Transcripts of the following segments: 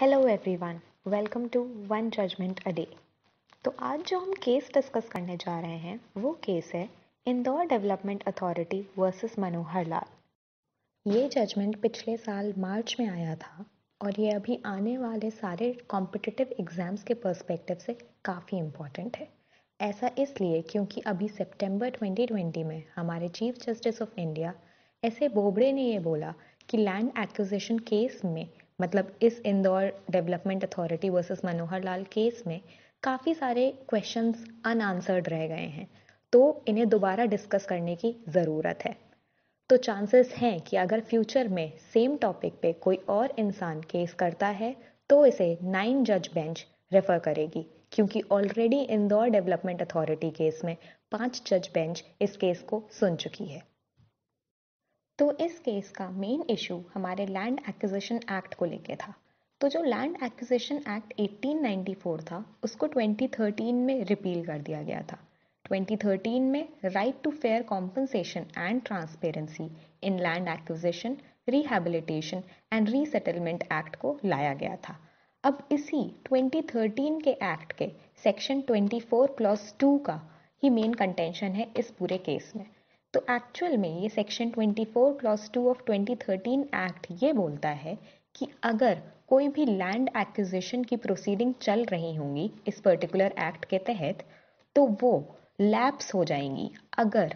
hello everyone welcome to one judgement a day तो आज जो हम केस डिस्कस करने जा रहे हैं वो केस है Indore development authority versus Manohar Lal ये जजमेंट पिछले साल मार्च में आया था और ये अभी आने वाले सारे कॉम्पिटिटिव एग्ज़ाम्स के पर्सपेक्टिव से काफ़ी इम्पॉर्टेंट है ऐसा इसलिए क्योंकि अभी सितंबर 2020 में हमारे chief justice of India S A Bobde ने ये बोला कि लैंड एक्विजिशन केस में मतलब इस Indore development authority versus Manohar Lal case में काफ़ी सारे क्वेश्चंस अनआंसर्ड रह गए हैं तो इन्हें दोबारा डिस्कस करने की ज़रूरत है तो चांसेस हैं कि अगर फ्यूचर में सेम टॉपिक पे कोई और इंसान केस करता है तो इसे नाइन जज बेंच रेफ़र करेगी क्योंकि already Indore development authority case में पांच जज बेंच इस केस को सुन चुकी है तो इस केस का मेन इशू हमारे लैंड एक्विजिशन एक्ट को लेके था तो जो लैंड एक्विजिशन एक्ट 1894 था उसको 2013 में रिपील कर दिया गया था 2013 में right to fair compensation and transparency in land acquisition rehabilitation and resettlement act को लाया गया था अब इसी 2013 के एक्ट के सेक्शन 24 प्लस 2 का ही मेन कंटेंशन है इस पूरे केस में तो एक्चुअल में ये सेक्शन 24 क्लॉज 2 ऑफ 2013 एक्ट ये बोलता है कि अगर कोई भी लैंड एक्विजिशन की प्रोसीडिंग चल रही होंगी इस पर्टिकुलर एक्ट के तहत तो वो लैप्स हो जाएंगी अगर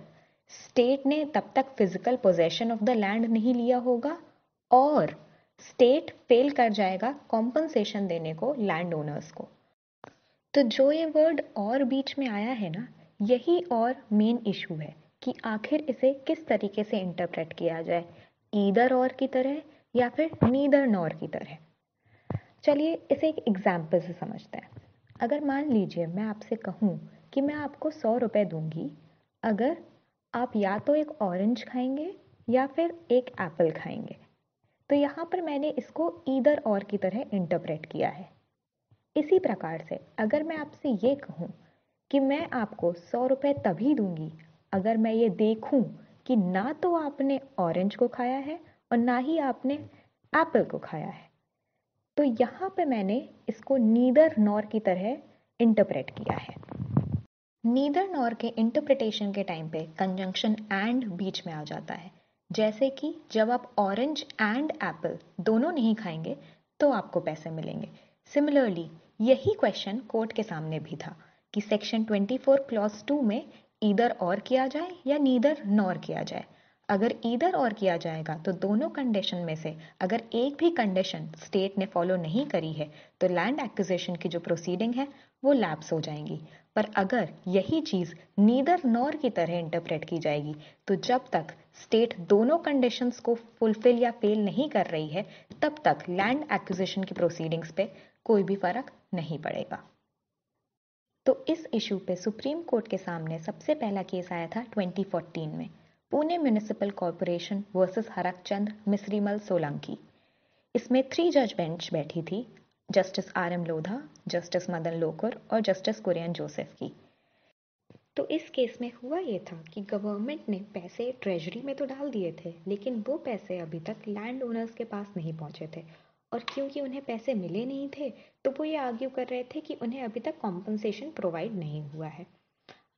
स्टेट ने तब तक physical possession of the land नहीं लिया होगा और स्टेट फेल कर जाएगा कॉम्पनसेशन देने को लैंड ओनर्स को तो जो ये वर्ड और बीच में आया है ना यही और मेन इशू है कि आखिर इसे किस तरीके से इंटरप्रेट किया जाए ईदर और की तरह या फिर नीदर नॉर की तरह चलिए इसे एक एग्जाम्पल से समझते हैं अगर मान लीजिए मैं आपसे कहूँ कि मैं आपको सौ रुपये दूंगी अगर आप या तो एक ऑरेंज खाएंगे या फिर एक एप्पल खाएंगे तो यहाँ पर मैंने इसको ईदर और की तरह इंटरप्रेट किया है इसी प्रकार से अगर मैं आपसे ये कहूँ कि मैं आपको सौ रुपये तभी दूंगी अगर मैं ये देखूं कि ना तो आपने ऑरेंज को खाया है और ना ही आपने एप्पल को खाया है तो यहाँ पे मैंने इसको नीदर नॉर की तरह इंटरप्रेट किया है नीदर नॉर के इंटरप्रिटेशन के टाइम पे कंजंक्शन एंड बीच में आ जाता है जैसे कि जब आप ऑरेंज एंड एप्पल दोनों नहीं खाएंगे तो आपको पैसे मिलेंगे सिमिलरली यही क्वेश्चन कोर्ट के सामने भी था कि सेक्शन 24 क्लॉज 2 में ईदर और किया जाए या नीदर नॉर किया जाए अगर ईदर और किया जाएगा तो दोनों कंडीशन में से अगर एक भी कंडीशन स्टेट ने फॉलो नहीं करी है तो लैंड एक्विजिशन की जो प्रोसीडिंग है वो लैप्स हो जाएंगी पर अगर यही चीज़ नीदर नॉर की तरह इंटरप्रेट की जाएगी तो जब तक स्टेट दोनों कंडीशंस को फुलफिल या फेल नहीं कर रही है तब तक लैंड एक्विजिशन की प्रोसीडिंग्स पे कोई भी फर्क नहीं पड़ेगा तो इस इशू पे सुप्रीम कोर्ट के सामने सबसे पहला केस आया था 2014 में Pune municipal corporation versus Harakchand Misrimal Solanki इसमें थ्री जज बेंच बैठी थी justice R M Lodha justice Madan Lokur और जस्टिस कुरियन जोसेफ की तो इस केस में हुआ ये था कि गवर्नमेंट ने पैसे ट्रेजरी में तो डाल दिए थे लेकिन वो पैसे अभी तक लैंड ओनर्स के पास नहीं पहुंचे थे और क्योंकि उन्हें पैसे मिले नहीं थे तो वो ये आर्ग्यू कर रहे थे कि उन्हें अभी तक कॉम्पनसेशन प्रोवाइड नहीं हुआ है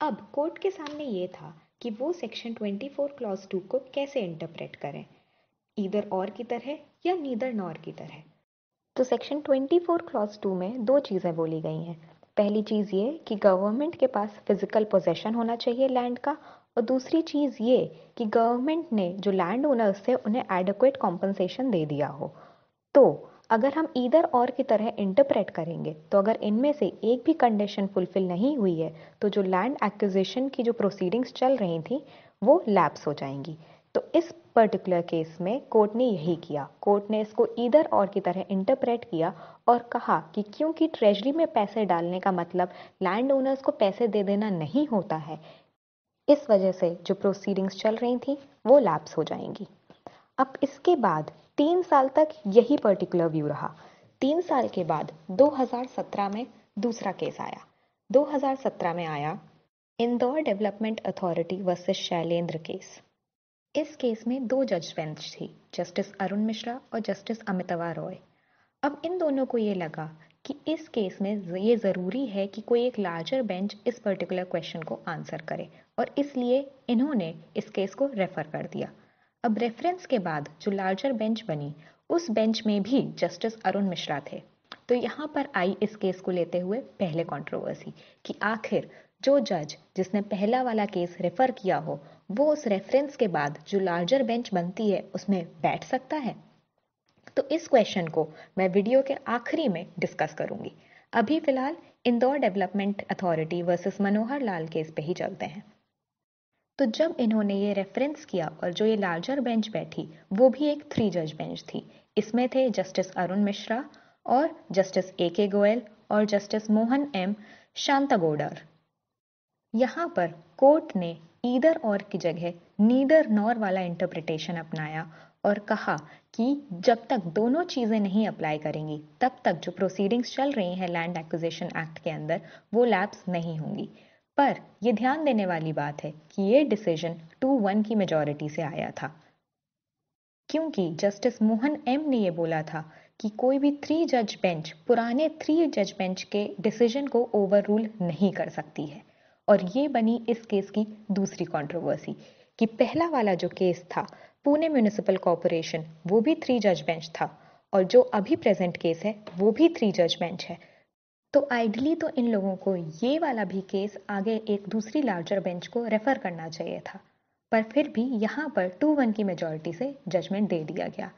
अब कोर्ट के सामने ये था कि वो सेक्शन 24 क्लॉज टू को कैसे इंटरप्रेट करें ईदर और की तरह या नीदर नॉर की तरह तो सेक्शन 24 क्लॉज टू में दो चीज़ें बोली गई हैं पहली चीज़ ये कि गवर्नमेंट के पास फिजिकल पोजेशन होना चाहिए लैंड का और दूसरी चीज़ ये कि गवर्नमेंट ने जो लैंड ओनर्स थे उन्हें एडक्वेट कॉम्पनसेशन दे दिया हो तो अगर हम ईदर और की तरह इंटरप्रेट करेंगे तो अगर इनमें से एक भी कंडीशन फुलफिल नहीं हुई है तो जो लैंड एक्विजिशन की जो प्रोसीडिंग्स चल रही थी वो लैप्स हो जाएंगी तो इस पर्टिकुलर केस में कोर्ट ने यही किया कोर्ट ने इसको इधर और की तरह इंटरप्रेट किया और कहा कि क्योंकि ट्रेजरी में पैसे डालने का मतलब लैंड ओनर्स को पैसे दे देना नहीं होता है इस वजह से जो प्रोसीडिंग्स चल रही थी वो लैप्स हो जाएंगी अब इसके बाद तीन साल तक यही पर्टिकुलर व्यू रहा तीन साल के बाद 2017 में दूसरा केस आया 2017 में आया Indore development authority versus Shailendra case इस केस में दो जज बेंच थी जस्टिस अरुण मिश्रा और जस्टिस अमितवा रॉय अब इन दोनों को ये लगा कि इस केस में ये ज़रूरी है कि कोई एक लार्जर बेंच इस पर्टिकुलर क्वेश्चन को आंसर करे और इसलिए इन्होंने इस केस को रेफ़र कर दिया अब रेफरेंस के बाद जो लार्जर बेंच बनी उस बेंच में भी जस्टिस अरुण मिश्रा थे तो यहाँ पर आई इस केस को लेते हुए पहले कंट्रोवर्सी कि आखिर जो जज जिसने पहला वाला केस रेफर किया हो वो उस रेफरेंस के बाद जो लार्जर बेंच बनती है उसमें बैठ सकता है तो इस क्वेश्चन को मैं वीडियो के आखिरी में डिस्कस करूंगी अभी फिलहाल Indore development authority versus Manohar Lal case पे ही चलते हैं तो जब इन्होंने ये रेफरेंस किया और जो ये लार्जर बेंच बैठी वो भी एक थ्री जज बेंच थी इसमें थे जस्टिस अरुण मिश्रा और जस्टिस ए के गोयल और जस्टिस मोहन एम शांतागोडर यहाँ पर कोर्ट ने ईदर और की जगह नीदर नॉर वाला इंटरप्रिटेशन अपनाया और कहा कि जब तक दोनों चीज़ें नहीं अप्लाई करेंगी तब तक जो प्रोसीडिंग्स चल रही हैं लैंड एक्विजिशन एक्ट के अंदर वो लैब्स नहीं होंगी पर यह ध्यान देने वाली बात है कि ये डिसीजन टू वन की मेजोरिटी से आया था क्योंकि जस्टिस मोहन एम ने यह बोला था कि कोई भी थ्री जज बेंच पुराने थ्री जज बेंच के डिसीजन को ओवर रूल नहीं कर सकती है और ये बनी इस केस की दूसरी कंट्रोवर्सी कि पहला वाला जो केस था पुणे म्यूनिसिपल कॉरपोरेशन वो भी थ्री जज बेंच था और जो अभी प्रेजेंट केस है वो भी थ्री जज बेंच है तो आइडली तो इन लोगों को ये वाला भी केस आगे एक दूसरी लार्जर बेंच को रेफर करना चाहिए था पर फिर भी यहाँ पर टू वन की मेजोरिटी से जजमेंट दे दिया गया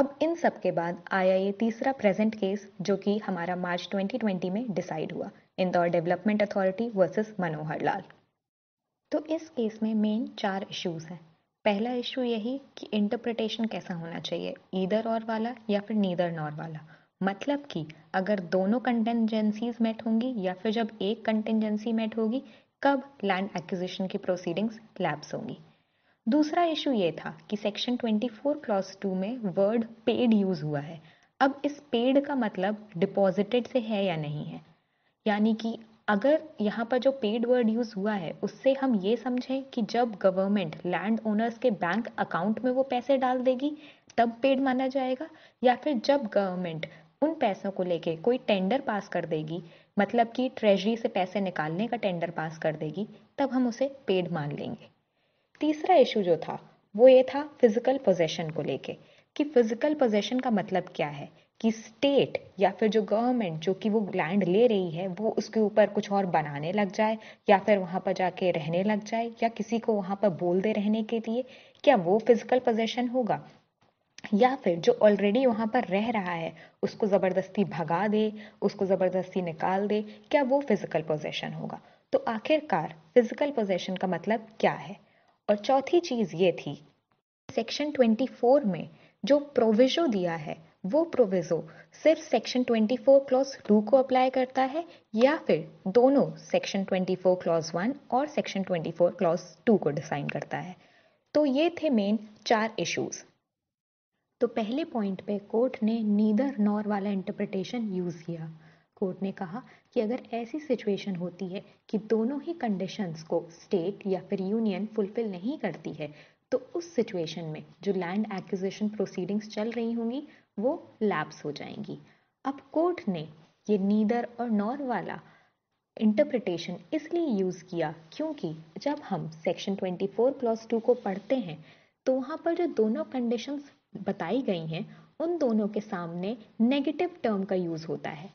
अब इन सब के बाद आया ये तीसरा प्रेजेंट केस जो कि हमारा मार्च 2020 में डिसाइड हुआ Indore development authority versus Manohar Lal तो इस केस में मेन चार इश्यूज हैं पहला इशू यही कि इंटरप्रिटेशन कैसा होना चाहिए ईदर और वाला या फिर नीदर नॉर वाला मतलब कि अगर दोनों कंटेंजेंसीज मेट होंगी या फिर जब एक कंटेंजेंसी मेट होगी कब लैंड एक्विजिशन की प्रोसीडिंग्स लैप्स होंगी दूसरा इशू ये था कि सेक्शन 24 क्लॉस टू में वर्ड पेड यूज़ हुआ है अब इस पेड का मतलब डिपॉजिटेड से है या नहीं है यानी कि अगर यहाँ पर जो पेड वर्ड यूज़ हुआ है उससे हम ये समझें कि जब गवर्नमेंट लैंड ओनर्स के बैंक अकाउंट में वो पैसे डाल देगी तब पेड माना जाएगा या फिर जब गवर्नमेंट उन पैसों को लेके कोई टेंडर पास कर देगी मतलब कि ट्रेजरी से पैसे निकालने का टेंडर पास कर देगी तब हम उसे पेड मान लेंगे तीसरा इशू जो था वो ये था फिजिकल पोजेशन को लेके कि फिजिकल पोजेशन का मतलब क्या है कि स्टेट या फिर जो गवर्नमेंट जो कि वो लैंड ले रही है वो उसके ऊपर कुछ और बनाने लग जाए या फिर वहाँ पर जाके रहने लग जाए या किसी को वहाँ पर बोल दे रहने के लिए क्या वो फिजिकल पोजेशन होगा या फिर जो ऑलरेडी वहाँ पर रह रहा है उसको ज़बरदस्ती भगा दे उसको ज़बरदस्ती निकाल दे क्या वो फिज़िकल पोजेशन होगा तो आखिरकार फिज़िकल पोजेशन का मतलब क्या है और चौथी चीज़ ये थी सेक्शन 24 में जो प्रोविजो दिया है वो प्रोविजो सिर्फ सेक्शन 24 क्लॉज टू को अप्लाई करता है या फिर दोनों सेक्शन 24 क्लॉज वन और सेक्शन 24 क्लॉज टू को डिसाइन करता है तो ये थे मेन चार इश्यूज़ तो पहले पॉइंट पे कोर्ट ने नीदर नॉर वाला इंटरप्रिटेशन यूज़ किया कोर्ट ने कहा कि अगर ऐसी सिचुएशन होती है कि दोनों ही कंडीशंस को स्टेट या फिर यूनियन फुलफिल नहीं करती है तो उस सिचुएशन में जो लैंड एक्विजिशन प्रोसीडिंग्स चल रही होंगी वो लैप्स हो जाएंगी अब कोर्ट ने ये नीदर और नॉर वाला इंटरप्रिटेशन इसलिए यूज़ किया क्योंकि जब हम सेक्शन 24 क्लॉज टू को पढ़ते हैं तो वहाँ पर जो दोनों कंडीशंस बताई गई हैं उन दोनों के सामने नेगेटिव टर्म का यूज़ होता है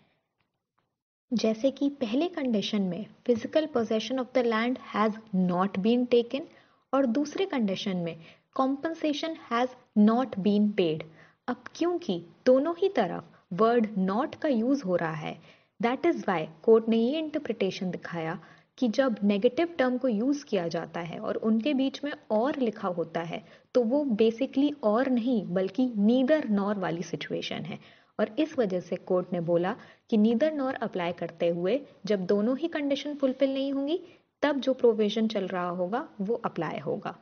जैसे कि पहले कंडीशन में physical possession of the land has not been taken और दूसरे कंडीशन में compensation has not been paid अब क्योंकि दोनों ही तरफ वर्ड नॉट का यूज़ हो रहा है दैट इज़ वाई कोर्ट ने ये इंटरप्रिटेशन दिखाया कि जब नेगेटिव टर्म को यूज़ किया जाता है और उनके बीच में और लिखा होता है तो वो बेसिकली और नहीं बल्कि नीदर नॉर वाली सिचुएशन है और इस वजह से कोर्ट ने बोला कि नीदर नॉर अप्लाई करते हुए जब दोनों ही कंडीशन फुलफिल नहीं होंगी तब जो प्रोविजन चल रहा होगा वो अप्लाई होगा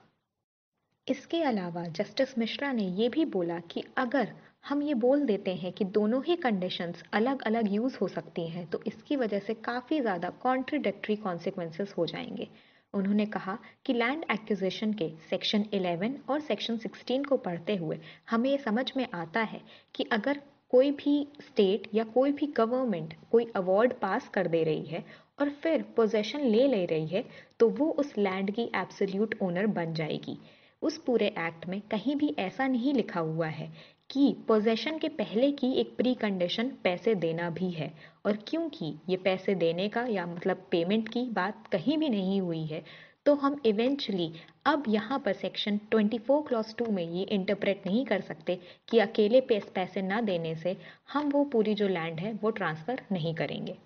इसके अलावा जस्टिस मिश्रा ने ये भी बोला कि अगर हम ये बोल देते हैं कि दोनों ही कंडीशंस अलग अलग यूज़ हो सकती हैं तो इसकी वजह से काफ़ी ज़्यादा कॉन्ट्रीडिक्ट्री कॉन्सिक्वेंसेस हो जाएंगे उन्होंने कहा कि लैंड एक्विजिशन के सेक्शन 11 और सेक्शन 16 को पढ़ते हुए हमें ये समझ में आता है कि अगर कोई भी स्टेट या कोई भी गवर्नमेंट कोई अवार्ड पास कर दे रही है और फिर पोजेशन ले ले रही है तो वो उस लैंड की एब्सोल्यूट ओनर बन जाएगी उस पूरे एक्ट में कहीं भी ऐसा नहीं लिखा हुआ है कि पोजेशन के पहले की एक प्री कंडीशन पैसे देना भी है और क्योंकि ये पैसे देने का या मतलब पेमेंट की बात कहीं भी नहीं हुई है तो हम इवेंचुअली अब यहाँ पर सेक्शन 24 क्लॉस टू में ये इंटरप्रेट नहीं कर सकते कि अकेले पैसे ना देने से हम वो पूरी जो लैंड है वो ट्रांसफ़र नहीं करेंगे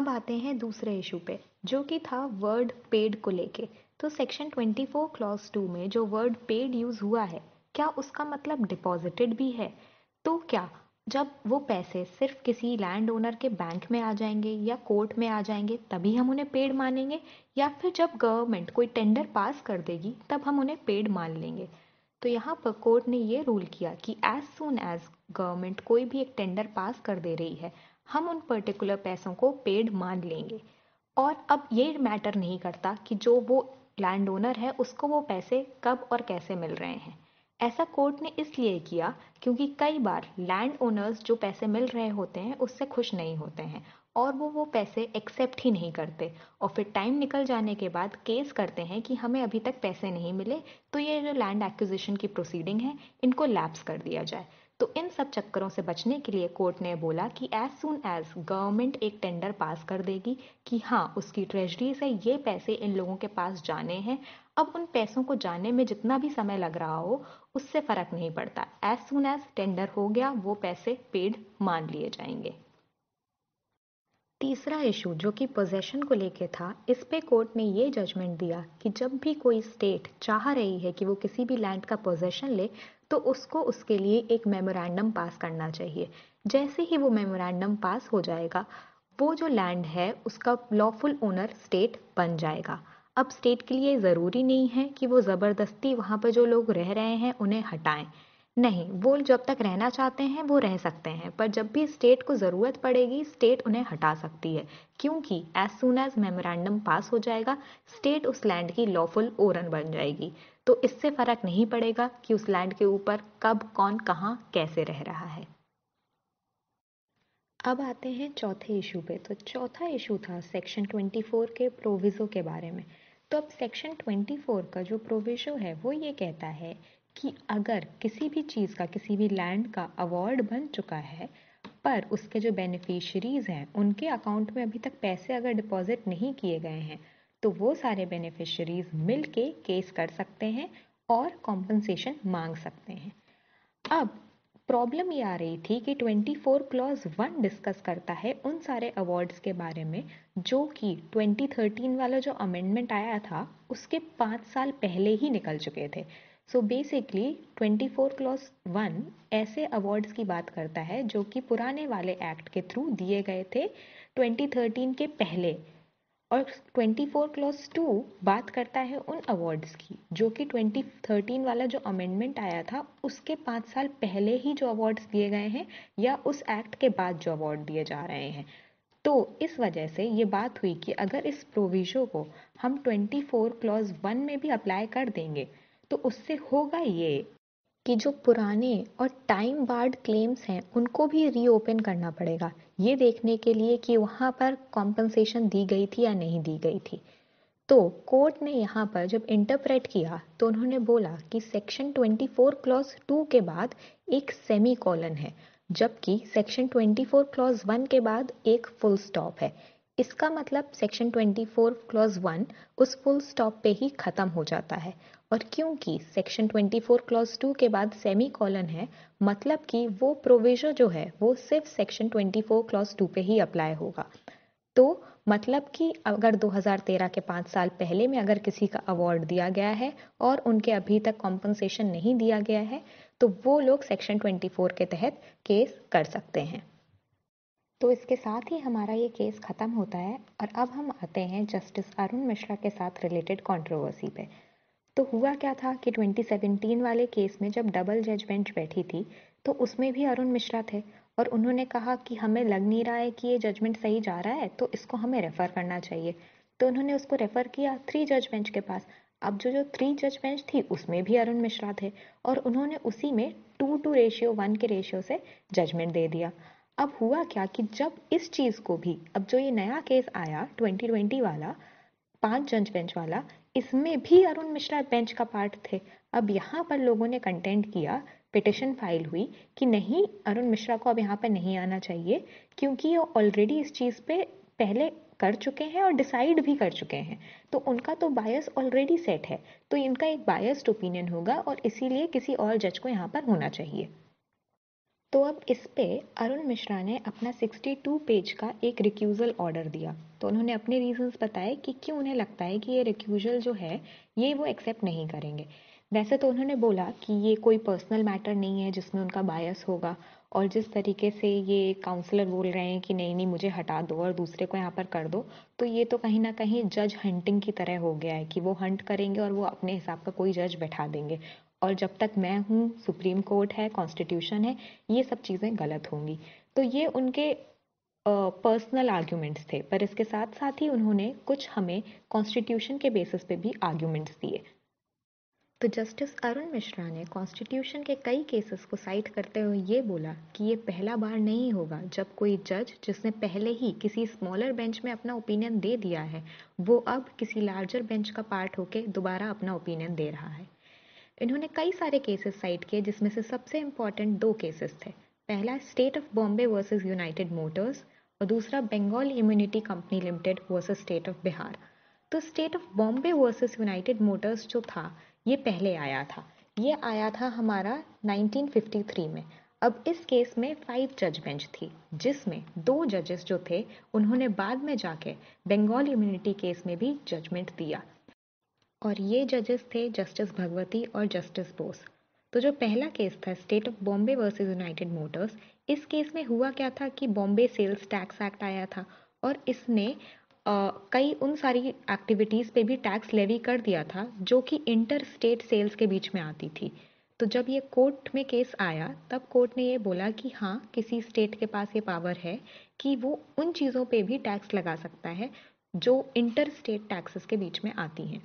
अब आते हैं दूसरे इशू पे जो कि था वर्ड पेड को लेके तो सेक्शन 24 क्लॉस टू में जो वर्ड पेड यूज़ हुआ है क्या उसका मतलब डिपॉजिटेड भी है तो क्या जब वो पैसे सिर्फ किसी लैंड ओनर के बैंक में आ जाएंगे या कोर्ट में आ जाएंगे तभी हम उन्हें पेड मानेंगे या फिर जब गवर्नमेंट कोई टेंडर पास कर देगी तब हम उन्हें पेड मान लेंगे तो यहाँ पर कोर्ट ने ये रूल किया कि एज सुन एज गवर्नमेंट कोई भी एक टेंडर पास कर दे रही है हम उन पर्टिकुलर पैसों को पेड मान लेंगे और अब ये मैटर नहीं करता कि जो वो लैंड ओनर है उसको वो पैसे कब और कैसे मिल रहे हैं ऐसा कोर्ट ने इसलिए किया क्योंकि कई बार लैंड ओनर्स जो पैसे मिल रहे होते हैं उससे खुश नहीं होते हैं और वो वो पैसे एक्सेप्ट ही नहीं करते और फिर टाइम निकल जाने के बाद केस करते हैं कि हमें अभी तक पैसे नहीं मिले तो ये जो लैंड एक्विजिशन की प्रोसीडिंग है इनको लैप्स कर दिया जाए तो इन सब चक्करों से बचने के लिए कोर्ट ने बोला कि एज सुन एज गवर्नमेंट एक टेंडर पास कर देगी कि हाँ उसकी ट्रेजरी से ये पैसे इन लोगों के पास जाने हैं अब उन पैसों को जाने में जितना भी समय लग रहा हो उससे फ़र्क नहीं पड़ता एज सुन एज टेंडर हो गया वो पैसे पेड मान लिए जाएंगे तीसरा इशू जो कि पोजेशन को लेके था इस पे कोर्ट ने ये जजमेंट दिया कि जब भी कोई स्टेट चाह रही है कि वो किसी भी लैंड का पोजेशन ले तो उसको उसके लिए एक मेमोरेंडम पास करना चाहिए जैसे ही वो मेमोरेंडम पास हो जाएगा वो जो लैंड है उसका लॉफुल ओनर स्टेट बन जाएगा अब स्टेट के लिए ज़रूरी नहीं है कि वो ज़बरदस्ती वहाँ पर जो लोग रह रहे हैं उन्हें हटाएं नहीं वो जब तक रहना चाहते हैं वो रह सकते हैं पर जब भी स्टेट को ज़रूरत पड़ेगी स्टेट उन्हें हटा सकती है क्योंकि as soon as memorandum pass हो जाएगा स्टेट उस लैंड की लॉफुल ओरन बन जाएगी तो इससे फ़र्क नहीं पड़ेगा कि उस लैंड के ऊपर कब कौन कहाँ कैसे रह रहा है अब आते हैं चौथे इशू पे तो चौथा इशू था सेक्शन 24 के प्रोविज़ो के बारे में तो अब सेक्शन 24 का जो प्रोविजो है वो ये कहता है कि अगर किसी भी चीज़ का किसी भी लैंड का अवार्ड बन चुका है पर उसके जो बेनिफिशरीज़ हैं उनके अकाउंट में अभी तक पैसे अगर डिपॉजिट नहीं किए गए हैं तो वो सारे बेनिफिशरीज़ मिल के केस कर सकते हैं और कॉम्पनसेशन मांग सकते हैं अब प्रॉब्लम ये आ रही थी कि 24 क्लॉज वन डिस्कस करता है उन सारे अवार्ड्स के बारे में जो कि 2013 वाला जो अमेंडमेंट आया था उसके पाँच साल पहले ही निकल चुके थे सो बेसिकली 24 क्लॉज वन ऐसे अवार्ड्स की बात करता है जो कि पुराने वाले एक्ट के थ्रू दिए गए थे 2013 के पहले और 24 क्लॉज टू बात करता है उन अवार्ड्स की जो कि 2013 वाला जो अमेंडमेंट आया था उसके पाँच साल पहले ही जो अवार्ड्स दिए गए हैं या उस एक्ट के बाद जो अवार्ड दिए जा रहे हैं तो इस वजह से ये बात हुई कि अगर इस प्रोविजो को हम 24 क्लॉज वन में भी अप्लाई कर देंगे तो उससे होगा ये कि जो पुराने और टाइम बार्ड क्लेम्स हैं उनको भी रीओपन करना पड़ेगा ये देखने के लिए कि वहाँ पर कॉम्पनसेशन दी गई थी या नहीं दी गई थी तो कोर्ट ने यहाँ पर जब इंटरप्रेट किया तो उन्होंने बोला कि सेक्शन 24 क्लॉज टू के बाद एक सेमी कॉलन है जबकि सेक्शन 24 क्लॉज वन के बाद एक फुल स्टॉप है इसका मतलब सेक्शन 24 क्लॉज वन उस फुल स्टॉप पे ही ख़त्म हो जाता है और क्योंकि सेक्शन 24 क्लॉज 2 के बाद सेमी कॉलन है मतलब कि वो प्रोविजो जो है वो सिर्फ सेक्शन 24 क्लॉज 2 पे ही अप्लाई होगा तो मतलब कि अगर 2013 के पाँच साल पहले में अगर किसी का अवार्ड दिया गया है और उनके अभी तक कॉम्पनसेशन नहीं दिया गया है तो वो लोग सेक्शन 24 के तहत केस कर सकते हैं तो इसके साथ ही हमारा ये केस ख़त्म होता है और अब हम आते हैं जस्टिस अरुण मिश्रा के साथ रिलेटेड कंट्रोवर्सी पे तो हुआ क्या था कि 2017 वाले केस में जब डबल जज बेंच बैठी थी तो उसमें भी अरुण मिश्रा थे और उन्होंने कहा कि हमें लग नहीं रहा है कि ये जजमेंट सही जा रहा है तो इसको हमें रेफ़र करना चाहिए तो उन्होंने उसको रेफ़र किया थ्री जज बेंच के पास अब जो जो थ्री जज बेंच थी उसमें भी अरुण मिश्रा थे और उन्होंने उसी में टू टू रेशियो वन के रेशियो से जजमेंट दे दिया अब हुआ क्या कि जब इस चीज़ को भी अब जो ये नया केस आया 2020 वाला पांच जज बेंच वाला इसमें भी अरुण मिश्रा बेंच का पार्ट थे अब यहाँ पर लोगों ने कंटेंट किया पिटिशन फाइल हुई कि नहीं अरुण मिश्रा को अब यहाँ पर नहीं आना चाहिए क्योंकि वो ऑलरेडी इस चीज़ पे पहले कर चुके हैं और डिसाइड भी कर चुके हैं तो उनका तो बायस ऑलरेडी सेट है तो इनका एक बायस्ड ओपिनियन होगा और इसीलिए किसी और जज को यहाँ पर होना चाहिए तो अब इस पे अरुण मिश्रा ने अपना 62 पेज का एक रिक्यूज़ल ऑर्डर दिया तो उन्होंने अपने रीजंस बताए कि क्यों उन्हें लगता है कि ये रिक्यूज़ल जो है ये वो एक्सेप्ट नहीं करेंगे वैसे तो उन्होंने बोला कि ये कोई पर्सनल मैटर नहीं है जिसमें उनका बायस होगा और जिस तरीके से ये काउंसलर बोल रहे हैं कि नहीं नहीं मुझे हटा दो और दूसरे को यहाँ पर कर दो तो ये तो कहीं ना कहीं जज हंटिंग की तरह हो गया है कि वो हंट करेंगे और वो अपने हिसाब का कोई जज बैठा देंगे और जब तक मैं हूँ सुप्रीम कोर्ट है कॉन्स्टिट्यूशन है ये सब चीज़ें गलत होंगी तो ये उनके पर्सनल uh, आर्ग्यूमेंट्स थे पर इसके साथ साथ ही उन्होंने कुछ हमें कॉन्स्टिट्यूशन के बेसिस पे भी आर्ग्यूमेंट्स दिए तो जस्टिस अरुण मिश्रा ने कॉन्स्टिट्यूशन के कई केसेस को साइट करते हुए ये बोला कि ये पहला बार नहीं होगा जब कोई जज जिसने पहले ही किसी स्मॉलर बेंच में अपना ओपिनियन दे दिया है वो अब किसी लार्जर बेंच का पार्ट होकर दोबारा अपना ओपिनियन दे रहा है इन्होंने कई सारे केसेस साइट किए जिसमें से सबसे इम्पॉर्टेंट दो केसेस थे पहला state of Bombay versus united motors और दूसरा Bengal immunity company limited versus state of Bihar तो state of Bombay versus united motors जो था ये पहले आया था ये आया था हमारा 1953 में अब इस केस में फाइव जज बेंच थी जिसमें दो जजेस जो थे उन्होंने बाद में जाके बंगाल इम्यूनिटी केस में भी जजमेंट दिया और ये जजेस थे जस्टिस भगवती और जस्टिस बोस तो जो पहला केस था state of Bombay versus united motors इस केस में हुआ क्या था कि बॉम्बे सेल्स टैक्स एक्ट आया था और इसने आ, कई उन सारी एक्टिविटीज़ पे भी टैक्स लेवी कर दिया था जो कि इंटर स्टेट सेल्स के बीच में आती थी तो जब ये कोर्ट में केस आया तब कोर्ट ने ये बोला कि हाँ किसी स्टेट के पास ये पावर है कि वो उन चीज़ों पे भी टैक्स लगा सकता है जो इंटर स्टेट टैक्सेस के बीच में आती हैं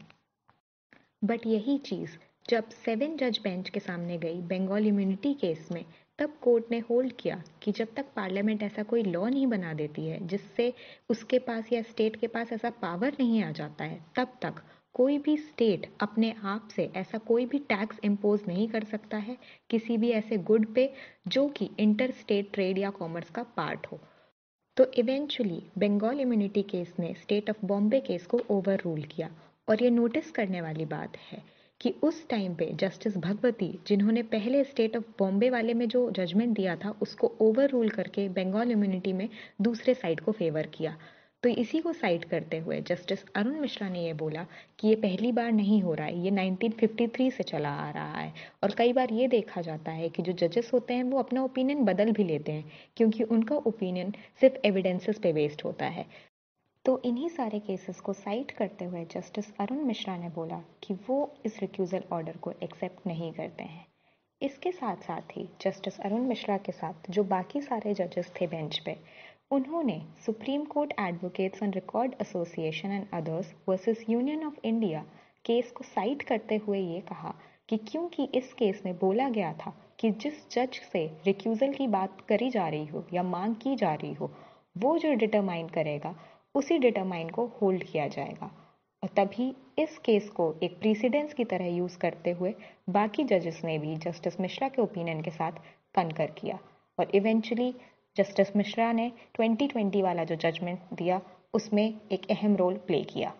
बट यही चीज़ जब सेवन जज बेंच के सामने गई बंगाल इम्यूनिटी केस में तब कोर्ट ने होल्ड किया कि जब तक पार्लियामेंट ऐसा कोई लॉ नहीं बना देती है जिससे उसके पास या स्टेट के पास ऐसा पावर नहीं आ जाता है तब तक कोई भी स्टेट अपने आप से ऐसा कोई भी टैक्स इम्पोज नहीं कर सकता है किसी भी ऐसे गुड पे जो कि इंटर स्टेट ट्रेड या कॉमर्स का पार्ट हो तो इवेंचुअली बंगाल इम्यूनिटी केस ने स्टेट ऑफ बॉम्बे केस को ओवर रूल किया और ये नोटिस करने वाली बात है कि उस टाइम पे जस्टिस भगवती जिन्होंने पहले स्टेट ऑफ बॉम्बे वाले में जो जजमेंट दिया था उसको ओवर रूल करके बंगाल इम्यूनिटी में दूसरे साइड को फेवर किया तो इसी को साइड करते हुए जस्टिस अरुण मिश्रा ने ये बोला कि ये पहली बार नहीं हो रहा है ये 1953 से चला आ रहा है और कई बार ये देखा जाता है कि जो जजेस होते हैं वो अपना ओपिनियन बदल भी लेते हैं क्योंकि उनका ओपिनियन सिर्फ एविडेंसेस पे बेस्ड होता है तो इन्हीं सारे केसेस को साइट करते हुए जस्टिस अरुण मिश्रा ने बोला कि वो इस रिक्यूज़ल ऑर्डर को एक्सेप्ट नहीं करते हैं इसके साथ साथ ही जस्टिस अरुण मिश्रा के साथ जो बाकी सारे जजेस थे बेंच पे उन्होंने supreme court advocates and record association and others versus union of India case को साइट करते हुए ये कहा कि क्योंकि इस केस में बोला गया था कि जिस जज से रिक्यूज़ल की बात करी जा रही हो या मांग की जा रही हो वो जो डिटरमाइन करेगा उसी डिटरमाइन को होल्ड किया जाएगा और तभी इस केस को एक प्रीसीडेंस की तरह यूज़ करते हुए बाकी जजेस ने भी जस्टिस मिश्रा के ओपिनियन के साथ कनकर किया और इवेंचुअली जस्टिस मिश्रा ने 2020 वाला जो जजमेंट दिया उसमें एक अहम रोल प्ले किया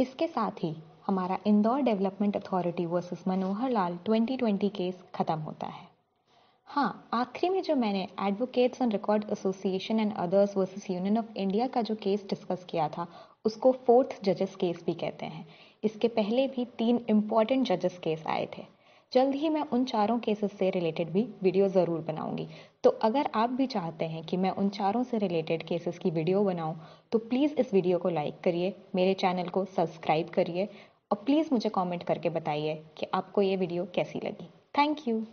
इसके साथ ही हमारा Indore development authority versus Manohar Lal 2020 case ख़त्म होता है हाँ आखिरी में जो मैंने advocates on record association and others versus union of India का जो केस डिस्कस किया था उसको फोर्थ जजेस केस भी कहते हैं इसके पहले भी तीन इम्पॉर्टेंट जजेस केस आए थे जल्द ही मैं उन चारों केसेस से रिलेटेड भी वीडियो ज़रूर बनाऊंगी तो अगर आप भी चाहते हैं कि मैं उन चारों से रिलेटेड केसेस की वीडियो बनाऊं तो प्लीज़ इस वीडियो को लाइक करिए मेरे चैनल को सब्सक्राइब करिए और प्लीज़ मुझे कमेंट करके बताइए कि आपको ये वीडियो कैसी लगी थैंक यू